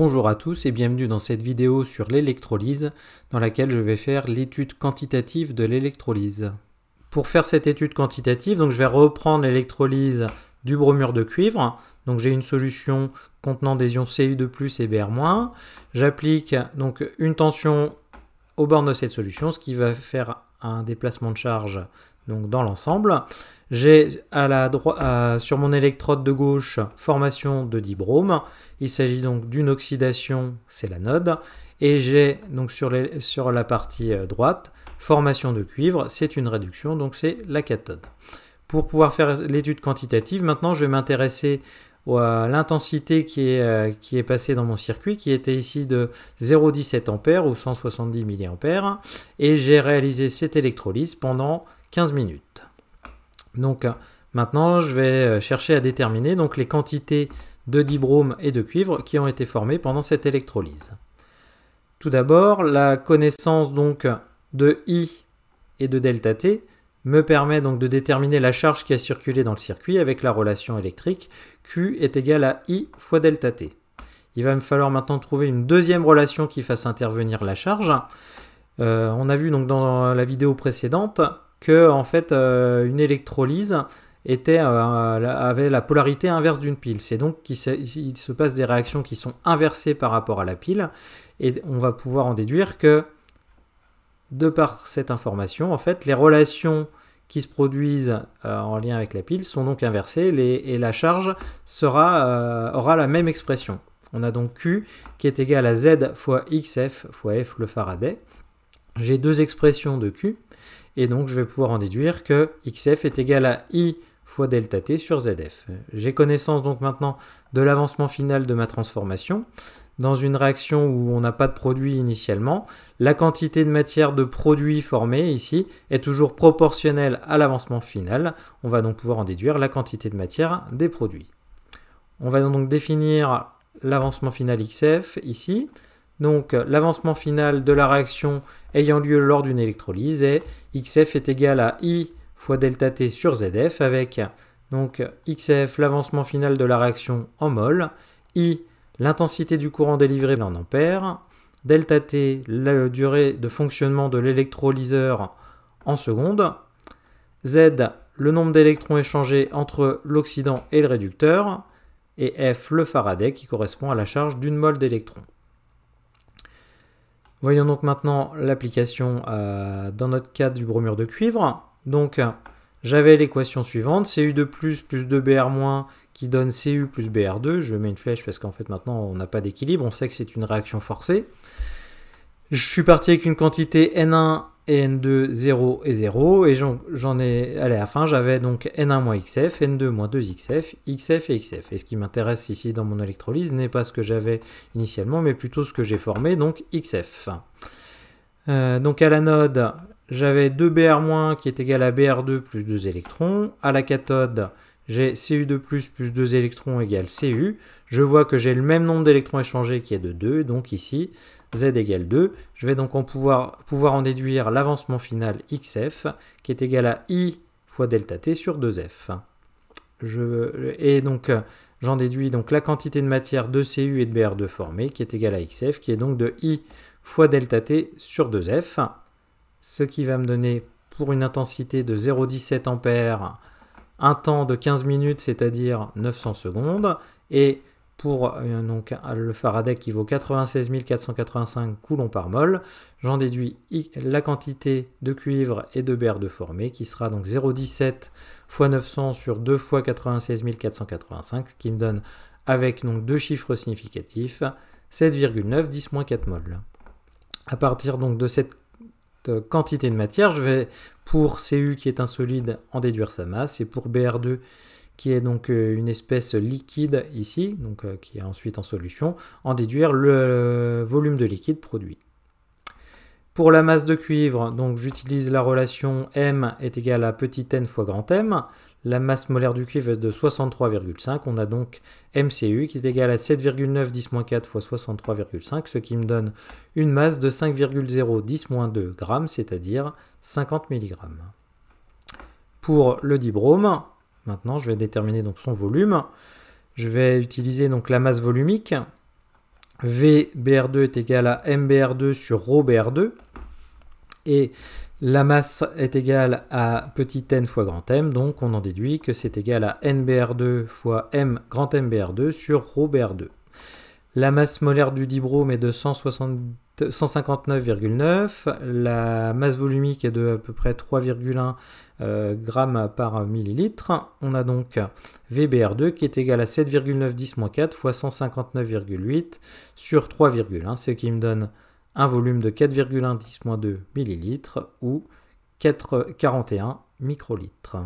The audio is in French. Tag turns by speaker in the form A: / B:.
A: Bonjour à tous et bienvenue dans cette vidéo sur l'électrolyse dans laquelle je vais faire l'étude quantitative de l'électrolyse. Pour faire cette étude quantitative, donc je vais reprendre l'électrolyse du bromure de cuivre. Donc j'ai une solution contenant des ions Cu2+ et Br-. J'applique donc une tension aux bornes de cette solution, ce qui va faire un déplacement de charge donc dans l'ensemble. J'ai à la droite, sur mon électrode de gauche formation de dibrome. Il s'agit donc d'une oxydation, c'est l'anode. Et j'ai donc sur, la partie euh, droite formation de cuivre, c'est une réduction, donc c'est la cathode. Pour pouvoir faire l'étude quantitative, maintenant je vais m'intéresser à l'intensité qui est, euh, qui est passée dans mon circuit, qui était ici de 0,17 A ou 170 mA, et j'ai réalisé cette électrolyse pendant 15 minutes. Donc euh, maintenant, je vais euh, chercher à déterminer donc, les quantités de dibrome et de cuivre qui ont été formées pendant cette électrolyse. Tout d'abord, la connaissance donc de I et de delta T me permet donc de déterminer la charge qui a circulé dans le circuit avec la relation électrique Q est égal à I fois delta T. Il va me falloir maintenant trouver une deuxième relation qui fasse intervenir la charge. Euh, on a vu donc dans la vidéo précédente que en fait euh, une électrolyse euh, avait la polarité inverse d'une pile. C'est donc qu'il se, passe des réactions qui sont inversées par rapport à la pile, et on va pouvoir en déduire que de par cette information, en fait, les relations qui se produisent euh, en lien avec la pile sont donc inversées et la charge aura la même expression. On a donc Q qui est égal à Z fois XF fois F le Faraday. J'ai deux expressions de Q et donc je vais pouvoir en déduire que xf est égal à i fois delta t sur zf. J'ai connaissance donc maintenant de l'avancement final de ma transformation. Dans une réaction où on n'a pas de produit initialement, la quantité de matière de produit formée ici est toujours proportionnelle à l'avancement final. On va donc pouvoir en déduire la quantité de matière des produits. On va donc définir l'avancement final xf ici. Donc l'avancement final de la réaction ayant lieu lors d'une électrolyse est XF est égal à I fois delta T sur ZF avec donc XF l'avancement final de la réaction en mol, I l'intensité du courant délivré en ampères, delta T la durée de fonctionnement de l'électrolyseur en secondes, Z le nombre d'électrons échangés entre l'oxydant et le réducteur, et F le Faraday qui correspond à la charge d'une mole d'électrons. Voyons donc maintenant l'application euh, dans notre cas du bromure de cuivre. Donc j'avais l'équation suivante, Cu2 plus plus 2Br- qui donne Cu plus Br2. Je mets une flèche parce qu'en fait maintenant on n'a pas d'équilibre, on sait que c'est une réaction forcée. Je suis parti avec une quantité N1 N2 0 et 0 et j'en ai allez, à la fin j'avais donc N1 XF, N2 2XF, XF et XF. Et ce qui m'intéresse ici dans mon électrolyse n'est pas ce que j'avais initialement mais plutôt ce que j'ai formé donc XF. Euh, donc à l'anode j'avais 2Br- qui est égal à Br2 plus 2 électrons, à la cathode j'ai Cu2 plus 2 électrons égale Cu, je vois que j'ai le même nombre d'électrons échangés qui est de 2, donc ici z égale 2. Je vais donc en pouvoir, pouvoir en déduire l'avancement final xf qui est égal à i fois delta t sur 2f. et donc j'en déduis donc la quantité de matière de Cu et de Br2 formée qui est égal à xf qui est donc de i fois delta t sur 2f, ce qui va me donner pour une intensité de 0,17 ampères un temps de 15 minutes, c'est-à-dire 900 secondes, et pour euh, donc, le Faraday qui vaut 96 485 coulons par mol. J'en déduis la quantité de cuivre et de BR2 formé qui sera donc 0,17 x 900 sur 2 x 96 485, ce qui me donne avec donc deux chiffres significatifs 7,9 10 4 mol. À partir donc de cette euh, quantité de matière, je vais pour Cu qui est un solide en déduire sa masse et pour Br2 qui est donc euh, une espèce liquide ici, donc euh, qui est ensuite en solution, en déduire le euh, volume de liquide produit. Pour la masse de cuivre, donc j'utilise la relation M est égale à petit n fois grand M. La masse molaire du cuivre est de 63,5. On a donc MCU qui est égal à 7,9 10 4 fois 63,5, ce qui me donne une masse de 5,0 10 2 g, c'est-à-dire 50 mg. Pour le dibrome, Maintenant, je vais déterminer donc son volume. Je vais utiliser donc la masse volumique. VBR2 est égal à MBR2 sur ρBR2. Et la masse est égale à petit n fois grand M, donc on en déduit que c'est égal à NBR2 fois M grand MBR2 sur ρBR2. La masse molaire du dibrome est de 159,9. La masse volumique est de à peu près 3,1 euh, g par millilitre. On a donc VBR2 qui est égal à 7,910-4 fois 159,8 sur 3,1, ce qui me donne un volume de 4,110-2 millilitres ou 441 41 microlitres.